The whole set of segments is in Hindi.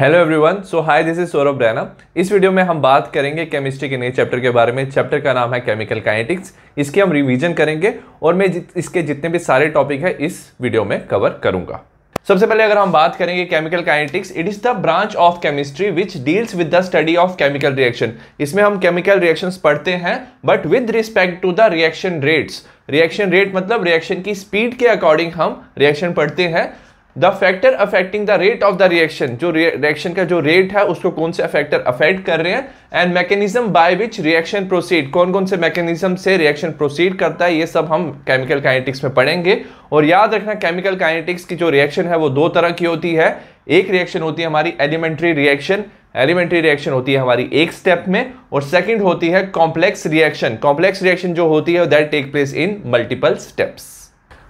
hello everyone so hi this is Saurabh Raina इस वीडियो में हम बात करेंगे केमिस्ट्री के नए चैप्टर के बारे में चैप्टर का नाम है केमिकल काइनेटिक्स इसके हम रिवीजन करेंगे और मैं जित, इसके जितने भी सारे टॉपिक है इस वीडियो में कवर करूंगा सबसे पहले अगर हम बात करेंगे chemical kinetics it is the branch of chemistry which deals with the study of chemical reaction इसमें हम केमिकल रिएक्शन पढ़ते हैं but with respect to the reaction rates reaction rate मतलब रिएक्शन की स्पीड के अकॉर्डिंग हम रिएक्शन पढ़ते हैं the factor affecting the rate of the reaction जो रिएक्शन का जो रेट है उसको कौन से फैक्टर अफेक्ट कर रहे हैं and mechanism by which reaction proceed कौन कौन से मैकेनिज्म से रिएक्शन प्रोसीड करता है ये सब हम केमिकल काइनेटिक्स में पढ़ेंगे और याद रखना केमिकल काइनेटिक्स की जो रिएक्शन है वो दो तरह की होती है एक रिएक्शन होती है हमारी एलिमेंट्री रिएक्शन एलिमेंट्री रिएक्शन होती है हमारी एक स्टेप में और सेकेंड होती है कॉम्प्लेक्स रिएक्शन कॉम्प्लेक्स रिएक्शन जो होती है that take place in multiple steps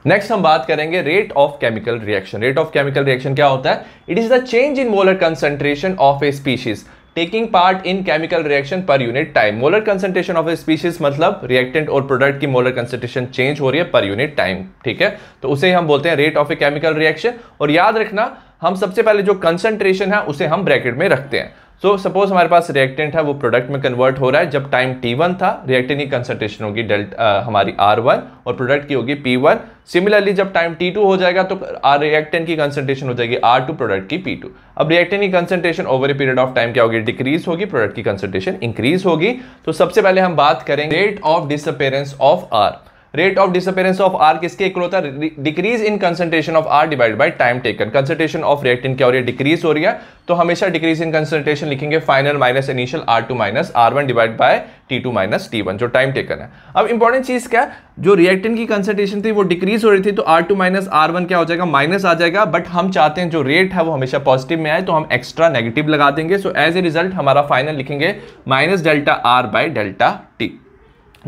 next हम बात करेंगे rate of chemical reaction rate of chemical reaction क्या होता है it is the change in molar concentration of a species taking part in chemical reaction per unit time molar concentration of a species मतलब रिएक्टेंट और प्रोडक्ट की मोलर कंसेंट्रेशन चेंज हो रही है पर यूनिट टाइम ठीक है तो उसे हम बोलते हैं rate of a chemical reaction और याद रखना हम सबसे पहले जो कंसेंट्रेशन है उसे हम ब्रैकेट में रखते हैं सो so, सपोज हमारे पास रिएक्टेंट है वो प्रोडक्ट में कन्वर्ट हो रहा है जब टाइम टी वन था रिएक्टेंट की कंसनट्रेशन होगी डेल्टा हमारी आर वन और प्रोडक्ट की होगी पी वन सिमिलरली जब टाइम टी टू हो जाएगा तो आर रिएक्टेंट की कंसनट्रेशन हो जाएगी आर टू प्रोडक्ट की पी टू अब रिएक्टेंट की concentration over a period of time क्या होगी डिक्रीज होगी प्रोडक्ट की कंसनट्रेशन इंक्रीज होगी तो सबसे पहले हम बात करेंगे rate of disappearance of R rate of disappearance of R किसके इक्वल होता है decrease in concentration of R divide by time taken concentration of reactant क्या हो रही है डिक्रीज हो रही है तो हमेशा डिक्रीज इन कंसंट्रेशन लिखेंगे final minus initial R two minus R one divide by T two minus T one जो टाइम टेकन है अब इंपॉर्टेंट चीज क्या जो रिएक्टिन की कंसंट्रेशन थी वो डिक्रीज हो रही थी तो R two minus R one क्या हो जाएगा माइनस आ जाएगा बट हम चाहते हैं जो रेट है वो हमेशा पॉजिटिव में आए तो हम एक्स्ट्रा नेगेटिव लगा देंगे सो एज ए रिजल्ट हमारा फाइनल लिखेंगे minus delta R by delta T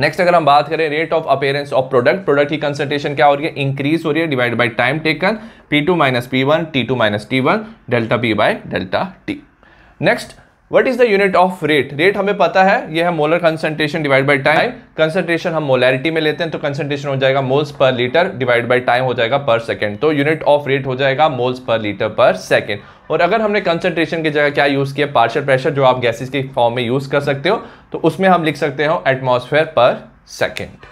next अगर हम बात करें rate of appearance of product product की कंसेंट्रेशन क्या हो रही है इंक्रीज हो रही है divide by time taken P two minus P one T two minus T one delta P by delta T next what is the unit of rate rate हमें पता है ये है molar concentration divide by time concentration हम मोलैरिटी में लेते हैं तो कंसेंट्रेशन हो जाएगा moles per litre divide by time हो जाएगा पर सेकेंड तो यूनिट ऑफ रेट हो जाएगा moles per litre per second और अगर हमने कंसेंट्रेशन की जगह क्या यूज़ किया पार्शल प्रेशर जो आप गैसेज के फॉर्म में यूज़ कर सकते हो तो उसमें हम लिख सकते हो एटमोसफेयर पर सेकेंड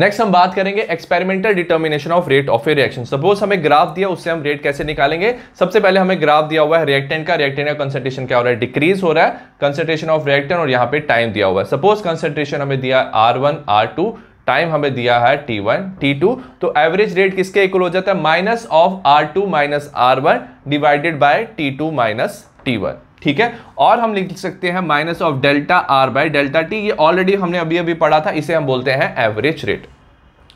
नेक्स्ट हम बात करेंगे experimental determination of rate of a reaction suppose हमें ग्राफ दिया उससे हम रेट कैसे निकालेंगे सबसे पहले हमें ग्राफ दिया हुआ है रिएक्टेंट का रिएक्टेंट का कंसेंट्रेशन क्या हो रहा है डिक्रीज हो रहा है कंसेंट्रेशन ऑफ रिएक्टेंट और यहाँ पे टाइम दिया हुआ है सपोज कंसेंट्रेशन हमें दिया R one R two time हमें दिया है टी वन टी टू तो एवरेज रेट किसके इक्वल हो जाता है minus of R two minus R one divided by T two minus T one ठीक है और हम लिख सकते हैं minus of delta R by delta T ये ऑलरेडी हमने अभी अभी पढ़ा था इसे हम बोलते हैं एवरेज रेट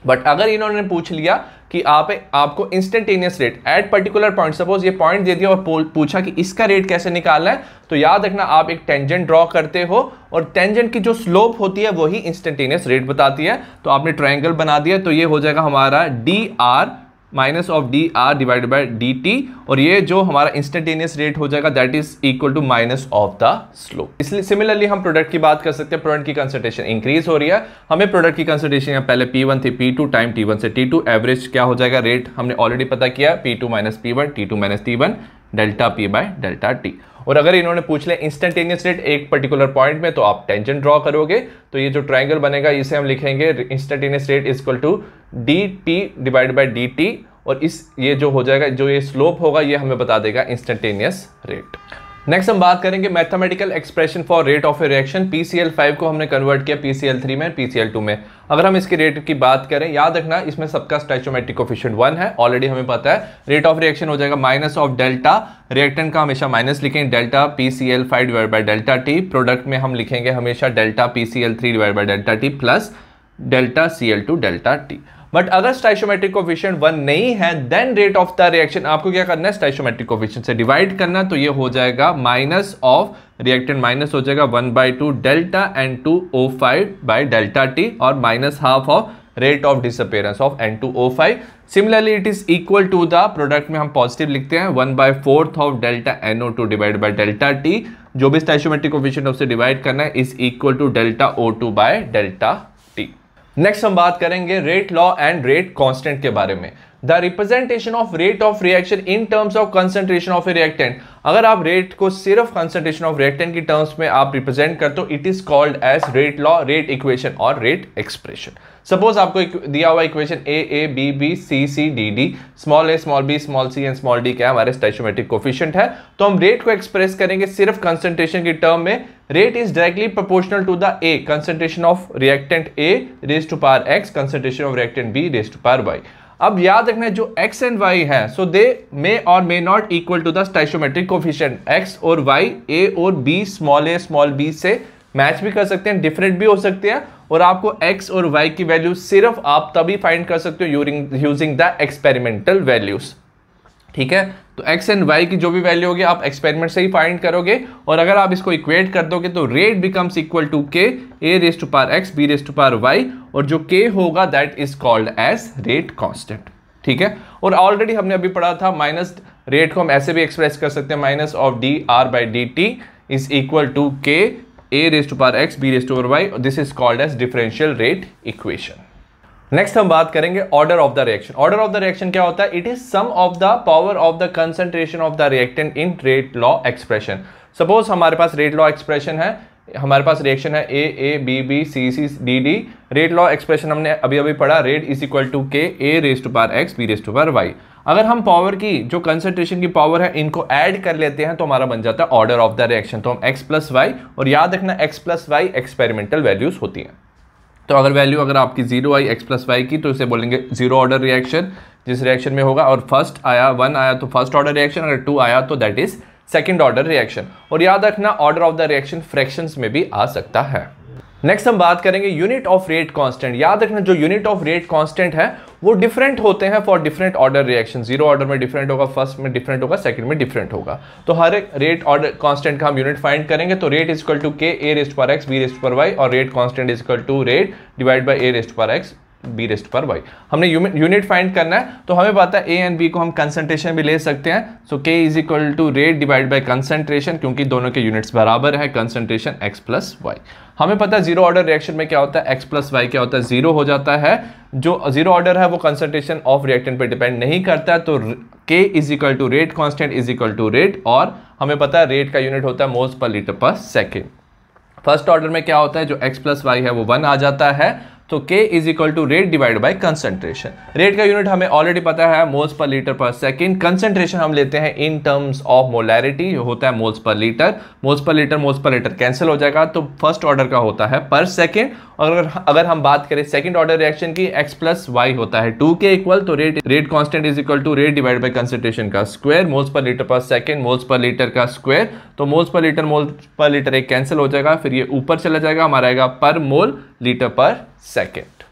बट अगर इन्होंने पूछ लिया कि आप आपको instantaneous rate at particular point suppose ये पॉइंट दे दिया और पूछा कि इसका रेट कैसे निकालना है तो याद रखना आप एक टेंजेंट ड्रॉ करते हो और टेंजेंट की जो स्लोप होती है वही इंस्टेंटेनियस रेट बताती है तो आपने ट्रायंगल बना दिया तो ये हो जाएगा हमारा D R minus of D R divide by D T और ये जो हमारा इंस्टेंटेनियस रेट हो जाएगा that is equal to minus of the slope इसलिए सिमिलरली हम प्रोडक्ट की बात कर सकते हैं प्रोडक्ट की कंसनट्रेशन इंक्रीज हो रही है हमें प्रोडक्ट की यहाँ पहले पी वन थी P two time T one से टी टू एवरेज क्या हो जाएगा रेट हमने ऑलरेडी पता किया P two minus P one T two minus T one delta P by delta T और अगर इन्होंने पूछ लिया इंस्टेंटेनियस रेट एक पर्टिकुलर पॉइंट में तो आप टेंजन ड्रॉ करोगे तो ये जो ट्राइंगल बनेगा इसे हम लिखेंगे instantaneous rate is equal to D T divide by D T और इस ये जो हो जाएगा जो ये स्लोप होगा ये हमें बता देगा इंस्टेंटेनियस रेट नेक्स्ट हम बात करेंगे mathematical expression for rate of a reaction P को हमने कन्वर्ट किया पी में पी में अगर हम इसके रेट की बात करें याद रखना इसमें सबका स्टैचोमेट्रिक ऑफिशियंट वन है ऑलरेडी हमें पता है रेट ऑफ रिएक्शन हो जाएगा माइनस ऑफ डेल्टा रिएक्टेंट का हमेशा माइनस लिखेंगे delta P C L five divide by delta T product में हम लिखेंगे हमेशा delta P C L three divide by delta T plus delta C L two delta T but अगर स्टाइशोमेट्रिक ऑफिशियंट वन नहीं है then rate of the reaction आपको क्या करना है स्टाइशोमेट्रिक ऑफिशियंट से डिवाइड करना तो ये हो जाएगा माइनस ऑफ रिएक्टेंट माइनस हो जाएगा one by two delta N two O five by delta T और minus half of rate of disappearance of N two O five similarly it is equal to the product में हम पॉजिटिव लिखते हैं one by fourth of delta N O two divide by delta T जो भी स्टैचोमेट्रिक है उससे डिवाइड करना है is equal to delta O two by delta T next हम बात करेंगे rate law and rate constant के बारे में the representation of rate of reaction in terms of concentration of a reactant अगर आप रेट को सिर्फ कंसेंट्रेशन ऑफ रिएक्टेंट की टर्म्स में आप रिप्रेजेंट करते हो it is called as rate law rate equation और रेट एक्सप्रेशन सपोज आपको दिया हुआ equation A A B B C C D D small A small B small C and small D क्या हमारे स्टेचोमेटिक कोफिशियंट है तो हम रेट को एक्सप्रेस करेंगे सिर्फ कंसेंट्रेशन की टर्म में rate is directly proportional to the A concentration of reactant A raise to power X concentration of reactant B raise to power Y अब याद रखना है जो x एंड y है सो दे मे और may not equal to the stoichiometric coefficient x और y a और b small a small b से मैच भी कर सकते हैं डिफरेंट भी हो सकते हैं और आपको x और y की वैल्यू सिर्फ आप तभी फाइंड कर सकते हो यूरिंग यूजिंग द एक्सपेरिमेंटल वैल्यूज़ ठीक है तो x एंड y की जो भी वैल्यू होगी आप एक्सपेरिमेंट से ही फाइंड करोगे और अगर आप इसको इक्वेट कर दोगे तो rate becomes equal to K A raise to power X B raise to power Y और जो के होगा that is called as rate constant ठीक है और ऑलरेडी हमने अभी पढ़ा था माइनस रेट को हम ऐसे भी एक्सप्रेस कर सकते हैं minus of D R by D T is equal to K A raise to power X B raise to power Y this is called as differential rate equation next हम बात करेंगे order of the reaction order of the reaction क्या होता है it is sum of the power of the concentration of the reactant in rate law expression suppose हमारे पास रेट लॉ एक्सप्रेशन है हमारे पास रिएक्शन है A A B B C C D D rate law expression हमने अभी अभी पढ़ा rate is equal to K A raise to power X B raise to power Y अगर हम पावर की जो कंसनट्रेशन की पावर है इनको ऐड कर लेते हैं तो हमारा बन जाता है ऑर्डर ऑफ द रिएक्शन तो हम एक्स प्लस वाई और याद रखना X plus Y experimental values होती हैं तो अगर वैल्यू अगर आपकी जीरो आई एक्स प्लस वाई की तो इसे बोलेंगे जीरो ऑर्डर रिएक्शन जिस रिएक्शन में होगा और फर्स्ट आया वन आया तो फर्स्ट ऑर्डर रिएक्शन अगर टू आया तो that is second order reaction और याद रखना order of the reaction fraction में भी आ सकता है नेक्स्ट हम बात करेंगे यूनिट ऑफ रेट कांस्टेंट याद रखना जो यूनिट ऑफ रेट कांस्टेंट है वो डिफरेंट होते हैं for different order reaction zero order में डिफरेंट होगा फर्स्ट में डिफरेंट होगा सेकंड में डिफरेंट होगा तो हर एक रेट ऑर्डर कांस्टेंट का हम यूनिट फाइंड करेंगे तो rate equal to K A raise to power X B raise to power Y और rate constant is equal to rate divide by A raise to power X B raise to power Y हमने यूनिट फाइंड करना है तो हमें पता है ए एंड बी को हम कंसनट्रेशन भी ले सकते हैं so K is equal to rate divide by concentration क्योंकि दोनों के यूनिट्स बराबर है कंसनट्रेशन एक्स प्लस वाई हमें पता है जीरो ऑर्डर रिएक्शन में क्या होता है एक्स प्लस वाई क्या होता है जीरो हो जाता है जो जीरो ऑर्डर है वो कंसनट्रेशन ऑफ रिएक्टेंट पर डिपेंड नहीं करता तो K is equal to rate constant is equal to rate और हमें पता है रेट का यूनिट होता है moles per litre per second first order में क्या होता है जो x प्लस वाई है वो वन आ जाता है तो K is equal to rate divide by concentration rate का यूनिट हमें ऑलरेडी पता है moles per litre per second concentration हम लेते हैं इन टर्म्स ऑफ मोलैरिटी होता है moles per litre moles per litre moles per litre cancel हो जाएगा तो फर्स्ट ऑर्डर का होता है पर सेकेंड और अगर अगर हम बात करें सेकंड ऑर्डर रिएक्शन की एक्स प्लस वाई होता है टू के इक्वल तो rate rate constant is equal to rate divide by concentration का square moles per litre per second moles per litre का स्क्वायर तो moles per litre moles per litre एक कैंसिल हो जाएगा फिर ये ऊपर चला जाएगा हमारा आएगा per mole litre per second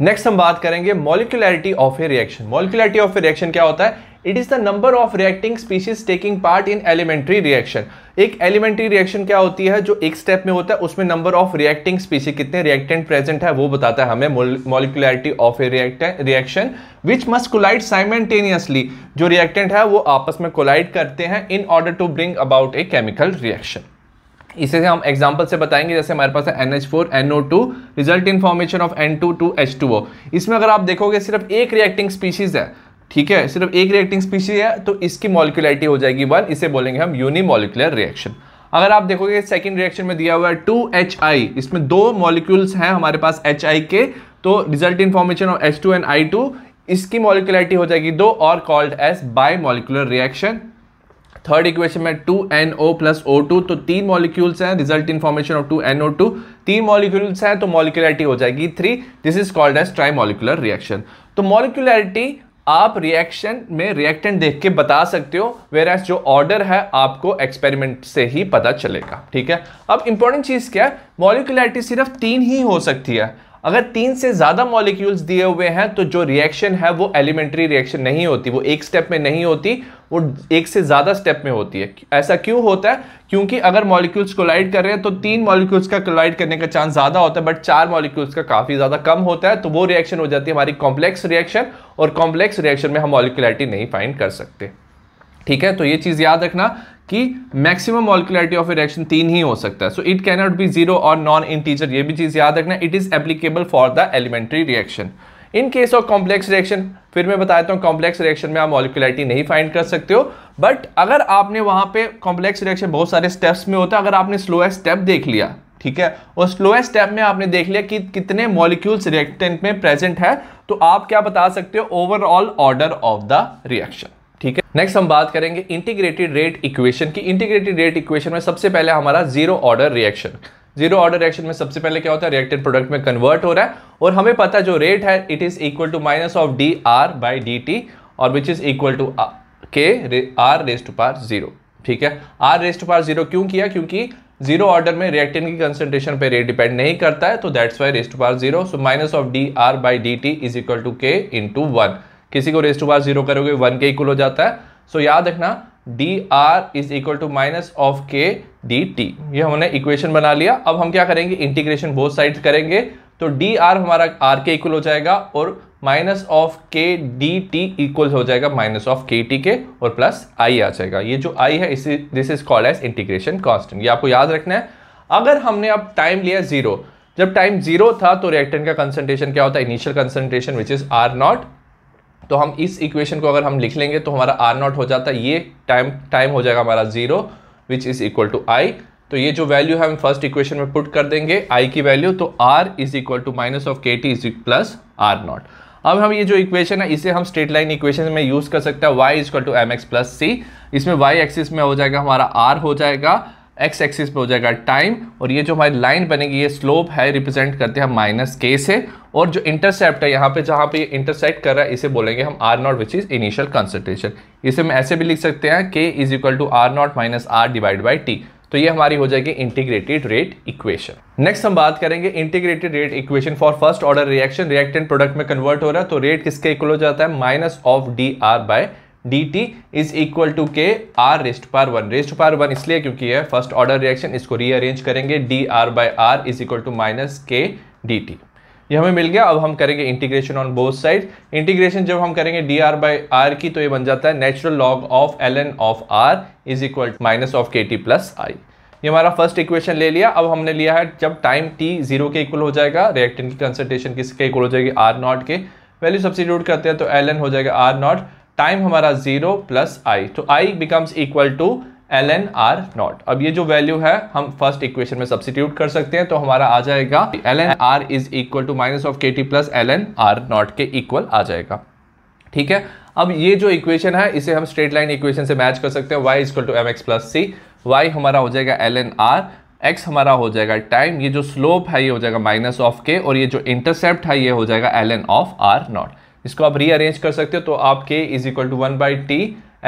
next हम बात करेंगे molecularity of a reaction molecularity of a reaction क्या होता है it is the number of reacting species taking part in elementary reaction एक एलिमेंट्री रिएक्शन क्या होती है जो एक स्टेप में होता है उसमें नंबर ऑफ रिएक्टिंग स्पीशीज कितने रिएक्टेंट प्रेजेंट है वो बताता है हमें molecularity of a reaction which must collide simultaneously जो रिएक्टेंट है वो आपस में कोलाइड करते हैं in order to bring about a chemical reaction इसे से हम एग्जाम्पल से बताएंगे जैसे हमारे पास है N H four N O two result in formation of N two two H two O इसमें अगर आप देखोगे सिर्फ एक रिएक्टिंग स्पीशीज़ है ठीक है सिर्फ एक रिएक्टिंग स्पीशीज है तो इसकी मॉलिकुलरिटी हो जाएगी वन इसे बोलेंगे हम यूनिमोलिकुलर रिएक्शन अगर आप देखोगे सेकेंड रिएक्शन में दिया हुआ है टू एच आई इसमें दो मॉलिक्यूल्स हैं हमारे पास एच आई के तो result in formation of H two and I two इसकी मॉलिकुलरिटी हो जाएगी दो और called as bimolecular reaction third equation में two N O plus O two तो तीन मॉलिक्यूल्स हैं result in formation of two N O two तीन मॉलिक्यूल्स हैं तो मॉलिकुलरिटी हो जाएगी three this is called as trimolecular reaction तो मॉलिकुलरिटी आप रिएक्शन में रिएक्टेंट देख के बता सकते हो वेर एज जो ऑर्डर है आपको एक्सपेरिमेंट से ही पता चलेगा ठीक है अब इंपॉर्टेंट चीज़ क्या है मॉलिकुलरिटी सिर्फ तीन ही हो सकती है अगर तीन से ज़्यादा मॉलिक्यूल्स दिए हुए हैं तो जो रिएक्शन है वो एलिमेंट्री रिएक्शन नहीं होती वो एक स्टेप में नहीं होती वो एक से ज़्यादा स्टेप में होती है ऐसा क्यों होता है क्योंकि अगर मॉलिक्यूल्स कोलाइड कर रहे हैं तो तीन मॉलिक्यूल्स का कोलाइड करने का चांस ज़्यादा होता है बट चार मॉलिक्यूल्स का काफ़ी ज़्यादा कम होता है तो वो रिएक्शन हो जाती है हमारी कॉम्प्लेक्स रिएक्शन और कॉम्प्लेक्स रिएक्शन में हम मॉलिकुलरिटी नहीं फाइंड कर सकते ठीक है तो ये चीज़ याद रखना कि मैक्सिमम मॉलिकुलरिटी ऑफ रिएक्शन तीन ही हो सकता है so it cannot be zero और नॉन इंटीजर ये भी चीज़ याद रखना it is applicable for the elementary reaction in case of complex reaction फिर मैं बताता हूँ कॉम्प्लेक्स रिएक्शन में आप मॉलिकुलरिटी नहीं फाइंड कर सकते हो बट अगर आपने वहाँ पे कॉम्प्लेक्स रिएक्शन बहुत सारे स्टेप्स में होता है अगर आपने स्लोएस्ट स्टेप देख लिया ठीक है और स्लोएस्ट स्टेप में आपने देख लिया कि कितने मॉलिक्यूल्स रिएक्टेंट में प्रेजेंट है तो आप क्या बता सकते हो overall order of the reaction ठीक है नेक्स्ट हम बात करेंगे इंटीग्रेटेड रेट इक्वेशन की इंटीग्रेटेड रेट इक्वेशन में सबसे पहले हमारा zero order reaction zero order reaction में सबसे पहले क्या होता है रिएक्टेड प्रोडक्ट में कन्वर्ट हो रहा है और हमें पता है जो रेट है it is equal to minus of D R by D T और which is equal to K R raise to power zero ठीक है R raise to power zero क्यों किया क्योंकि जीरो ऑर्डर में रिएक्टेंट की कंसेंट्रेशन पे रेट डिपेंड नहीं करता है तो that's why raise to power zero so minus of D R by D T is equal to K into one किसी को रेस टू पावर जीरो करोगे वन के इक्वल हो जाता है सो so, याद रखना D R is equal to minus of K D T ये हमने इक्वेशन बना लिया अब हम क्या करेंगे इंटीग्रेशन बोथ साइड करेंगे तो डी आर हमारा आर के इक्वल हो जाएगा और minus of K D T equal हो जाएगा माइनस ऑफ के टी के और प्लस आई आ जाएगा ये जो आई है इसी this is called as integration constant ये आपको याद रखना है अगर हमने अब टाइम लिया जीरो जब टाइम जीरो था तो रिएक्टेंट का कंसंट्रेशन क्या होता है initial concentration which is R naught तो हम इस इक्वेशन को अगर हम लिख लेंगे तो हमारा आर नॉट हो जाता है ये टाइम टाइम हो जाएगा हमारा zero which is equal to I तो ये जो वैल्यू है हम फर्स्ट इक्वेशन में पुट कर देंगे आई की वैल्यू तो R is equal to minus of K T is plus R naught अब हम ये जो इक्वेशन है इसे हम स्ट्रेट लाइन इक्वेशन में यूज़ कर सकते हैं Y equal to M X plus C इसमें वाई एक्सिस में हो जाएगा हमारा आर हो जाएगा एक्स एक्सिस पे हो जाएगा टाइम और ये जो हमारी लाइन बनेगी ये स्लोप है रिप्रेजेंट करते हैं हम माइनस के से और जो इंटरसेप्ट है यहाँ पे जहाँ पे ये इंटरसेक्ट कर रहा है इसे बोलेंगे हम R naught which is initial concentration इसे हम ऐसे भी लिख सकते हैं K is equal to R naught minus R divide by T तो ये हमारी हो जाएगी इंटीग्रेटेड रेट इक्वेशन नेक्स्ट हम बात करेंगे integrated rate equation for first order reaction reactant product में कन्वर्ट हो रहा है तो रेट किसके इक्वल हो जाता है minus of D R by D T is equal to K R raised power one raised power one इसलिए क्योंकि है फर्स्ट ऑर्डर रिएक्शन इसको रीअरेंज करेंगे D R by R is equal to minus K D T ये हमें मिल गया अब हम करेंगे integration on both side integration जब हम करेंगे डी आर बाई आर की तो ये बन जाता है natural log of L N of R is equal to minus of K T plus I ये हमारा फर्स्ट इक्वेशन ले लिया अब हमने लिया है जब टाइम टी जीरो के इक्वल हो जाएगा रिएक्टेंट की कंसल्टेशन किसके इक्वल हो जाएगी आर नॉट के वैल्यू सब्सिट्यूट करते हैं तो एल एन हो जाएगा आर नॉट टाइम हमारा जीरो प्लस आई तो I becomes equal to L N R naught अब ये जो वैल्यू है हम फर्स्ट इक्वेशन में सब्सिट्यूट कर सकते हैं तो हमारा आ जाएगा L N R is equal to minus of K T plus L N R naught के इक्वल आ जाएगा ठीक है अब ये जो इक्वेशन है इसे हम स्ट्रेट लाइन इक्वेशन से मैच कर सकते हैं Y equal to M X plus C Y हमारा हो जाएगा एल एन आर एक्स हमारा हो जाएगा टाइम ये जो स्लोप है ये हो जाएगा माइनस ऑफ के और ये जो इंटरसेप्ट है ये हो जाएगा L N of R naught इसको आप रीअरेंज कर सकते हो तो आप K is equal to one by T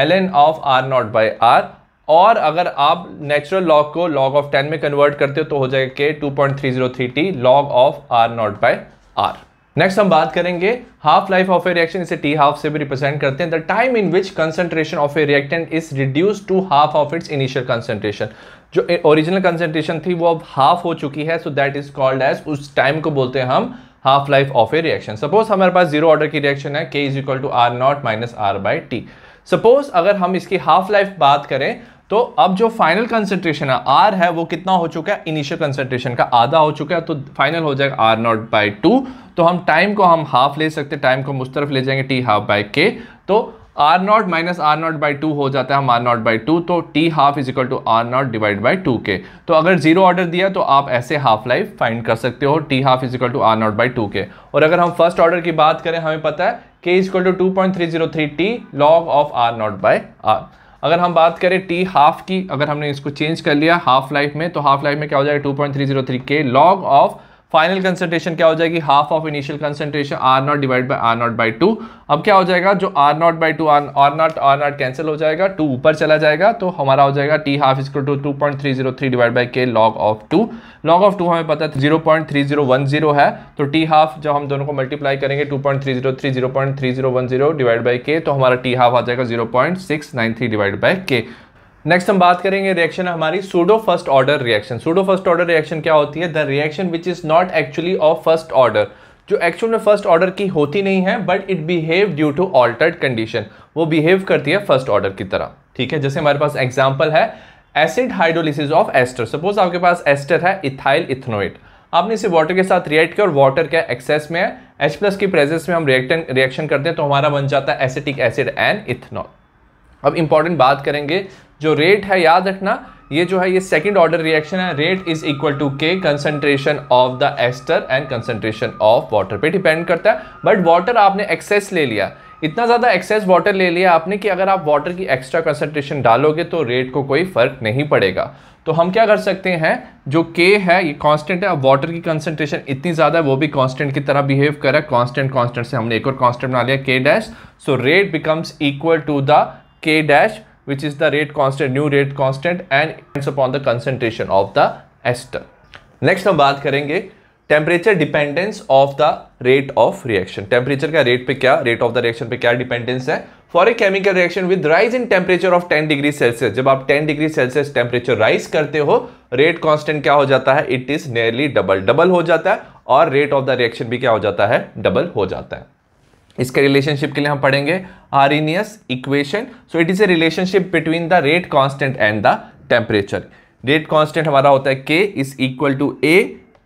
L N of R naught by R और अगर आप नेचुरल लॉग को लॉग ऑफ टेन में कन्वर्ट करते हो तो हो जाएगा K two point three zero three T log of R naught by R next हम बात करेंगे half life of a reaction इसे टी हाफ से भी रिप्रेजेंट करते हैं the time in which concentration of a reactant is reduce to half of its initial concentration जो ओरिजिनल कंसेंट्रेशन थी वो अब हाफ हो चुकी है so that is called as उस टाइम को बोलते हैं हम half life of a reaction suppose हमारे पास जीरो ऑर्डर की रिएक्शन है K is equal to R naught minus R by T suppose अगर हम इसकी हाफ लाइफ बात करें तो अब जो फाइनल कंसेंट्रेशन है आर है वो कितना हो चुका है इनिशियल कंसेंट्रेशन का आधा हो चुका है तो फाइनल हो जाएगा आर नॉट बाई टू तो हम टाइम को हम हाफ ले सकते टाइम को मुस्तरफ ले जाएंगे टी हाफ बाई के तो R naught minus R naught by two हो जाता है हम आर नॉट बाई टू तो T half is equal to R naught divide by two K तो अगर जीरो ऑर्डर दिया तो आप ऐसे हाफ लाइफ फाइंड कर सकते हो T half is equal to R naught by two K और अगर हम फर्स्ट ऑर्डर की बात करें हमें पता है K is equal to two point three zero three T log of R naught by R अगर हम बात करें टी हाफ की अगर हमने इसको चेंज कर लिया हाफ लाइफ में तो हाफ लाइफ में क्या हो जाएगा two point three zero three K log of final concentration क्या हो जाएगी half of initial concentration R naught divide by R naught by two अब क्या हो जाएगा जो R naught by two R naught R naught cancel हो जाएगा टू ऊपर चला जाएगा तो हमारा हो जाएगा टी हाफ इसको two two point three zero three divide by K log of two log of two हमें पता है zero point three zero one zero है तो टी हाफ जब हम दोनों को मल्टीप्लाई करेंगे two point three zero three zero point three zero one zero divide by K तो हमारा टी हाफ आ जाएगा zero point six nine three divide by K next हम बात करेंगे रिएक्शन हमारी pseudo first order reaction pseudo first order reaction क्या होती है the reaction which is not actually of first order जो एक्चुअल में फर्स्ट ऑर्डर की होती नहीं है but it behave due to altered condition वो बिहेव करती है फर्स्ट ऑर्डर की तरह ठीक है जैसे हमारे पास एग्जाम्पल है acid hydrolysis of ester suppose आपके पास एस्टर है इथाइल इथनोइट आपने इसे वाटर के साथ रिएक्ट किया और वाटर क्या एक्सेस में है एच प्लस की प्रेजेंस में हम रिएक्टन रिएक्शन करते हैं तो हमारा बन जाता है एसिटिक एसिड एंड इथनॉल अब इंपॉर्टेंट बात करेंगे जो रेट है याद रखना ये जो है ये सेकंड ऑर्डर रिएक्शन है rate is equal to K concentration of the ester and concentration of water पे डिपेंड करता है बट वाटर आपने एक्सेस ले लिया इतना ज़्यादा एक्सेस वाटर ले लिया आपने कि अगर आप वाटर की एक्स्ट्रा कंसनट्रेशन डालोगे तो रेट को कोई फ़र्क नहीं पड़ेगा तो हम क्या कर सकते हैं जो के है ये कांस्टेंट है अब वाटर की कंसंट्रेशन इतनी ज़्यादा है वो भी कांस्टेंट की तरह बिहेव कर रहा है कांस्टेंट कांस्टेंट से हमने एक और कांस्टेंट बना लिया K dash so rate becomes equal to the k dash which is the rate constant new rate constant and depends upon the concentration of the ester next हम बात करेंगे temperature dependence of the rate of reaction temperature का रेट पे क्या रेट ऑफ द रिएक्शन पे क्या डिपेंडेंस है for a chemical reaction with rise in temperature of 10 degree Celsius जब आप 10 डिग्री सेल्सियस टेम्परेचर राइज करते हो रेट कांस्टेंट क्या हो जाता है it is nearly double double हो जाता है और रेट ऑफ द रिएक्शन भी क्या हो जाता है डबल हो जाता है इसके रिलेशनशिप के लिए हम पढ़ेंगे Arrhenius equation so it is a relationship between the rate constant and the temperature rate constant हमारा होता है K is equal to A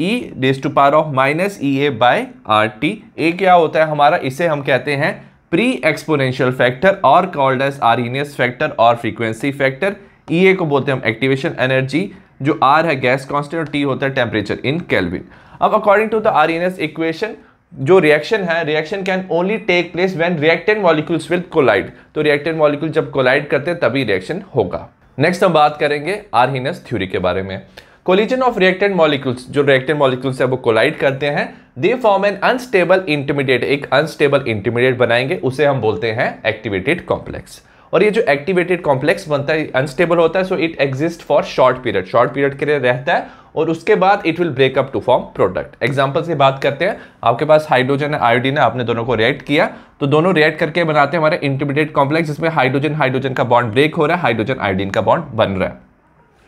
E raise to power of minus E A by R T A क्या होता है हमारा इसे हम कहते हैं प्री एक्सपोनेंशियल फैक्टर और कॉल्ड एज आरिनियस फैक्टर और फ्रीक्वेंसी फैक्टर ई ए को बोलते हैं हम एक्टिवेशन एनर्जी जो आर है गैस कॉन्स्टेंट और टी होता है टेम्परेचर इन कैलविन अब according to the Arrhenius equation जो रिएक्शन है reaction can only take place when reactant molecules will collide तो रिएक्टेंट मॉलिक्यूल जब कोलाइड करते हैं तभी रिएक्शन होगा नेक्स्ट हम बात करेंगे आरहीनस थ्योरी के बारे में कोलिजन ऑफ रिएक्टेंट मॉलिक्यूल्स जो रिएक्टेंट मॉलिक्यूल्स है वो कोलाइड करते हैं they form an unstable intermediate एक अनस्टेबल इंटरमीडिएट बनाएंगे उसे हम बोलते हैं एक्टिवेटेड कॉम्प्लेक्स और ये जो एक्टिवेटेड कॉम्प्लेक्स बनता है अनस्टेबल होता है so it exist for short period short period के लिए रहता है और उसके बाद it will break up to form product example से बात करते हैं आपके पास हाइड्रोजन है आयोडीन है आपने दोनों को रिएक्ट किया तो दोनों रिएक्ट करके बनाते हैं हमारे इंटरमीडिएट कॉम्प्लेक्स जिसमें हाइड्रोजन हाइड्रोजन का बॉन्ड ब्रेक हो रहा है हाइड्रोजन आयोडीन का बॉन्ड बन रहा है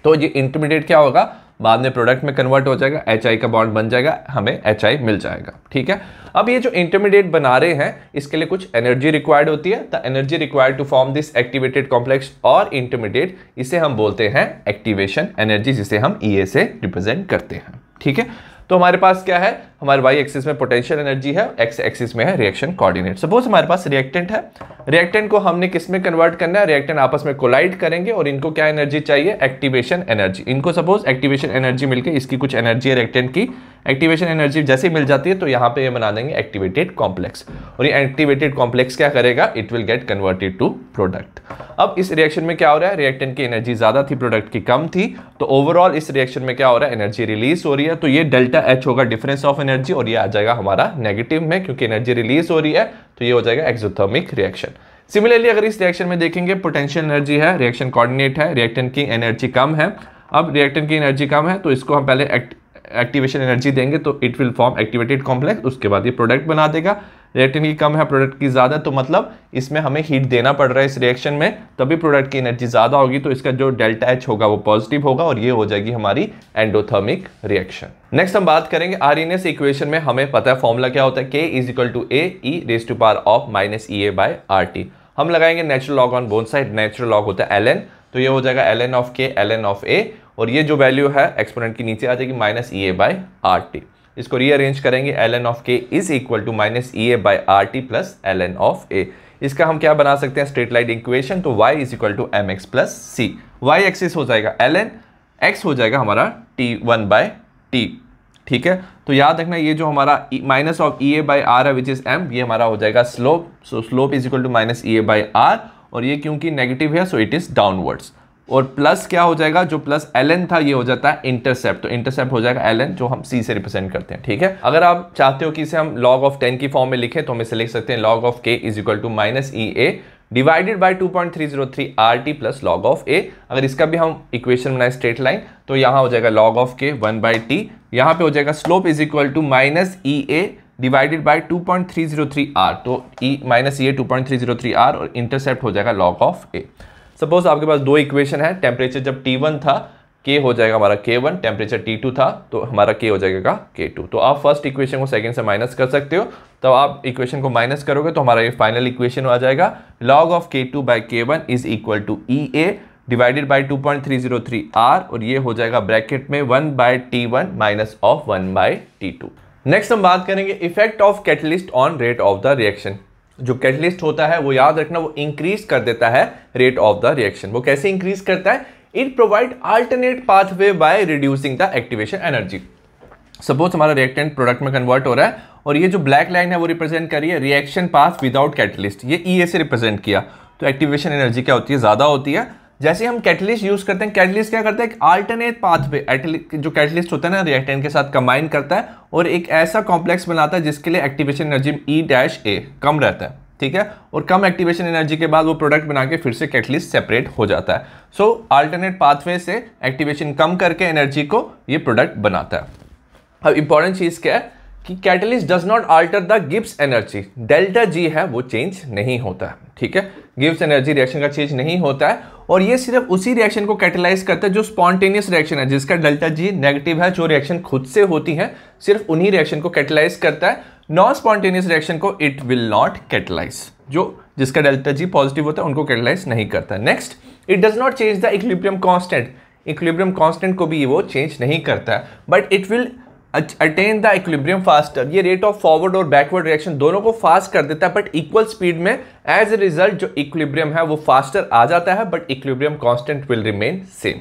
तो ये इंटरमीडिएट क्या होगा बाद में प्रोडक्ट में कन्वर्ट हो जाएगा एच का बॉन्ड बन जाएगा हमें एच मिल जाएगा ठीक है अब ये जो इंटरमीडिएट बना रहे हैं इसके लिए कुछ एनर्जी रिक्वायर्ड होती है the energy required to form this activated complex और इंटरमीडिएट इसे हम बोलते हैं एक्टिवेशन एनर्जी जिसे हम ई e से रिप्रेजेंट करते हैं ठीक है तो हमारे पास क्या है हमारे वाई एक्सिस में पोटेंशियल एनर्जी है एक्स एक्सिस में है रिएक्शन कोऑर्डिनेट सपोज हमारे पास रिएक्टेंट है रिएक्टेंट को हमने किस में कन्वर्ट करना है रिएक्टेंट आपस में कोलाइड करेंगे और इनको क्या एनर्जी चाहिए एक्टिवेशन एनर्जी इनको सपोज एक्टिवेशन एनर्जी मिलकर इसकी कुछ एनर्जी है रिएक्टेंट की एक्टिवेशन एनर्जी जैसे मिल जाती है तो यहाँ पे ये बना देंगे एक्टिवेटेड कॉम्प्लेक्स और ये एक्टिवेटेड कॉम्प्लेक्स क्या करेगा it will get converted to product अब इस रिएक्शन में क्या हो रहा है रिएक्टेंट की एनर्जी ज़्यादा थी प्रोडक्ट की कम थी तो ओवरऑल इस रिएक्शन में क्या हो रहा है एनर्जी रिलीज हो रही है तो ये डेल्टा एच होगा डिफरेंस ऑफ एनर्जी और ये आ जाएगा हमारा नेगेटिव में क्योंकि एनर्जी रिलीज हो रही है तो ये हो जाएगा एक्जोथर्मिक रिएक्शन सिमिलरली अगर इस रिएक्शन में देखेंगे पोटेंशियल एनर्जी है रिएक्शन कोऑर्डिनेट है रिएक्टेंट की एनर्जी कम है अब रिएक्टेंट की एनर्जी कम है तो इसको हम पहले एक्टिवेशन एनर्जी देंगे तो it will form activated complex उसके बाद ये प्रोडक्ट बना देगा रिएक्टेंट की कम है प्रोडक्ट की ज़्यादा तो मतलब इसमें हमें हीट देना पड़ रहा है इस रिएक्शन में तभी प्रोडक्ट की एनर्जी ज़्यादा होगी तो इसका जो डेल्टा एच होगा वो पॉजिटिव होगा और ये हो जाएगी हमारी एंडोथर्मिक रिएक्शन नेक्स्ट हम बात करेंगे आर एन एस इक्वेशन में हमें पता है फॉर्मूला क्या होता है K is equal to A E raise to power of minus E A by R T हम लगाएंगे natural log on both side natural log होता है एल एन तो ये हो जाएगा L N of K L N of A और ये जो वैल्यू है एक्सपोनेंट के नीचे आ जाएगी minus E A by R T इसको रीअरेंज करेंगे L N of K is equal to minus E A by R T plus L N of A इसका हम क्या बना सकते हैं स्ट्रेट लाइन इक्वेशन तो Y is equal to M X plus C Y axis हो जाएगा एल एन एक्स हो जाएगा हमारा टी वन बाय टी ठीक है तो याद रखना ये जो हमारा minus of E A by R है विच इज़ एम ये हमारा हो जाएगा slope so slope is equal to minus E A by R और ये क्योंकि नेगेटिव है सो इट इज़ डाउनवर्ड्स और प्लस क्या हो जाएगा जो प्लस एल था ये हो जाता है इंटरसेप्ट तो इंटरसेप्ट हो जाएगा एल जो हम सी से रिप्रेजेंट करते हैं ठीक है अगर आप चाहते हो कि इसे हम लॉग ऑफ टेन की फॉर्म में लिखें तो हम इसे लिख सकते हैं log of K is equal to minus E A divided by two three R T plus log of A अगर इसका भी हम इक्वेशन बनाए स्ट्रेट लाइन तो यहाँ हो जाएगा log of K one by T यहाँ पे हो जाएगा slope is equal to minus E A divided by two point three zero three R तो E minus E A two point three three zero R और इंटरसेप्ट हो जाएगा लॉग ऑफ ए सपोज आपके पास दो इक्वेशन है टेम्परेचर जब टी वन था के हो जाएगा हमारा के वन टेम्परेचर टी टू था तो हमारा के हो जाएगा के टू तो आप फर्स्ट इक्वेशन को सेकंड से माइनस कर सकते हो तो आप इक्वेशन को माइनस करोगे तो हमारा ये फाइनल इक्वेशन आ जाएगा log of K two by K one is equal to E A divided by two point three zero three R और ये हो जाएगा ब्रैकेट में one by T one minus of one by T two next हम बात करेंगे effect of catalyst on rate of the reaction जो कैटलिस्ट होता है वो याद रखना वो इंक्रीज कर देता है रेट ऑफ द रिएक्शन वो कैसे इंक्रीज करता है it provide alternate pathway by reducing the activation energy suppose हमारा रिएक्टेंट प्रोडक्ट में कन्वर्ट हो रहा है और ये जो ब्लैक लाइन है वो रिप्रेजेंट रही है रिएक्शन पाथ विदाउट कैटलिस्ट ये ई e से रिप्रेजेंट किया तो एक्टिवेशन एनर्जी क्या होती है ज़्यादा होती है जैसे हम कैटलिस्ट यूज करते हैं कैटलिस्ट क्या करता है एक अल्टरनेट पाथ पे जो कैटलिस्ट होता है ना रिएक्टेंट के साथ कंबाइन करता है और एक ऐसा कॉम्प्लेक्स बनाता है जिसके लिए activation energy E dash A कम रहता है ठीक है और कम एक्टिवेशन एनर्जी के बाद वो प्रोडक्ट बना के फिर से कैटलिस्ट सेपरेट हो जाता है सो आल्टरनेट पाथवे से एक्टिवेशन कम करके एनर्जी को ये प्रोडक्ट बनाता है अब इंपॉर्टेंट चीज़ क्या है कि catalyst does not alter the Gibbs energy delta G है वो चेंज नहीं होता है ठीक है गिब्स एनर्जी रिएक्शन का चेंज नहीं होता है और ये सिर्फ उसी रिएक्शन को कैटेलाइज करता है जो स्पॉन्टेनियस रिएक्शन है जिसका डेल्टा जी नेगेटिव है जो रिएक्शन खुद से होती है सिर्फ उन्हीं रिएक्शन को कैटेलाइज करता है नॉन स्पॉन्टेनियस रिएक्शन को इट विल नॉट कैटेलाइज जो जिसका डेल्टा जी पॉजिटिव होता है उनको कैटेलाइज नहीं करता next it does not change the equilibrium constant equilibrium constant को भी वो चेंज नहीं करता है but it will attain the equilibrium faster ये रेट ऑफ फॉरवर्ड और बैकवर्ड रिएक्शन दोनों को फास्ट कर देता है बट इक्वल स्पीड में एज ए रिजल्ट जो इक्विब्रियम है वो फास्टर आ जाता है but equilibrium constant will remain same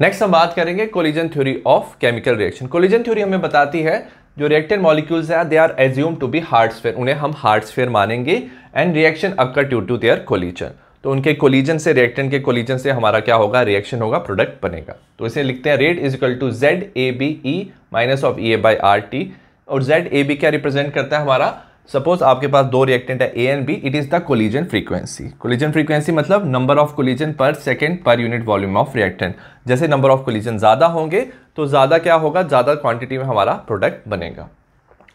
next हम बात करेंगे collision theory of chemical reaction collision theory हमें बताती है जो रिएक्टेड मॉलिक्यूल्स है they are assumed to be hard sphere उन्हें हम हार्ड स्फेयर मानेंगे and reaction occur due to their collision तो उनके कोलिजन से रिएक्टेंट के कोलिजन से हमारा क्या होगा रिएक्शन होगा प्रोडक्ट बनेगा तो इसे लिखते हैं rate is equal to Z A B E minus of E A by R T और जेड ए बी क्या रिप्रेजेंट करता है हमारा सपोज आपके पास दो रिएक्टेंट है A and B it is the collision frequency collision frequency मतलब number of collision per second per unit volume of reactant जैसे नंबर ऑफ कोलिजन ज़्यादा होंगे तो ज़्यादा क्या होगा ज़्यादा क्वांटिटी में हमारा प्रोडक्ट बनेगा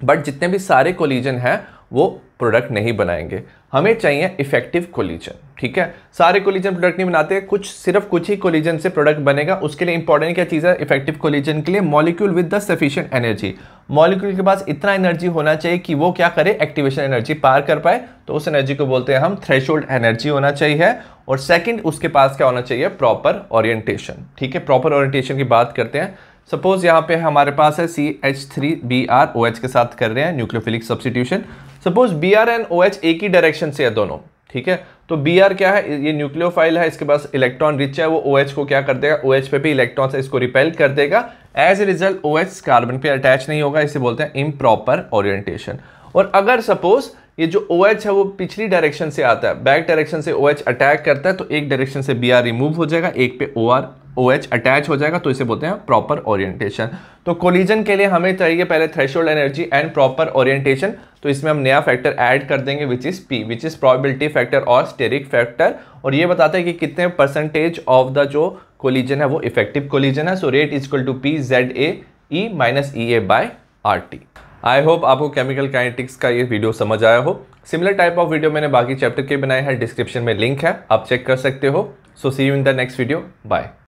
बट जितने भी सारे कोलिजन हैं वो प्रोडक्ट नहीं बनाएंगे हमें चाहिए इफेक्टिव कोलिजन ठीक है सारे कोलिजन प्रोडक्ट नहीं बनाते कुछ सिर्फ कुछ ही कोलिजन से प्रोडक्ट बनेगा उसके लिए इंपॉर्टेंट क्या चीज़ है इफेक्टिव कोलिजन के लिए molecule with the sufficient energy molecule के पास इतना एनर्जी होना चाहिए कि वो क्या करे एक्टिवेशन एनर्जी पार कर पाए तो उस एनर्जी को बोलते हैं हम थ्रेश एनर्जी होना चाहिए और सेकेंड उसके पास क्या होना चाहिए प्रॉपर ऑरियंटेशन ठीक है प्रॉपर ओरिएंटेशन की बात करते हैं सपोज यहाँ पे हमारे पास है C H three B R O H के साथ कर रहे हैं nucleophilic substitution suppose B R and O H एक ही डायरेक्शन से है दोनों ठीक है तो बी आर क्या है ये न्यूक्लियोफाइल है इसके पास इलेक्ट्रॉन रिच है वो ओ OH एच को क्या कर देगा ओ OH एच पे भी इलेक्ट्रॉन से इसको रिपेल कर देगा as a result O H carbon पे अटैच नहीं होगा इसे बोलते हैं इम प्रॉपर ओरिएंटेशन और अगर सपोज ये जो ओ OH है वो पिछली डायरेक्शन से आता है बैक डायरेक्शन से ओ OH अटैक करता है तो एक डायरेक्शन से बी आर रिमूव हो जाएगा एक पे O R O H attach हो जाएगा तो इसे बोलते हैं प्रॉपर ओरिएंटेशन तो कोलिजन के लिए हमें चाहिए पहले threshold energy and proper orientation तो इसमें हम नया फैक्टर ऐड कर देंगे which is P which is probability factor और स्टेरिक फैक्टर और ये बताते हैं कि कितने परसेंटेज ऑफ द जो कोलिजन है वो इफेक्टिव कोलिजन है so rate is equal to P Z A E minus E A by R T I hope आपको केमिकल काइनेटिक्स का ये वीडियो समझ आया हो सिमिलर टाइप ऑफ वीडियो मैंने बाकी चैप्टर के बनाए हैं डिस्क्रिप्शन में लिंक है आप चेक कर सकते हो so see you in the next video bye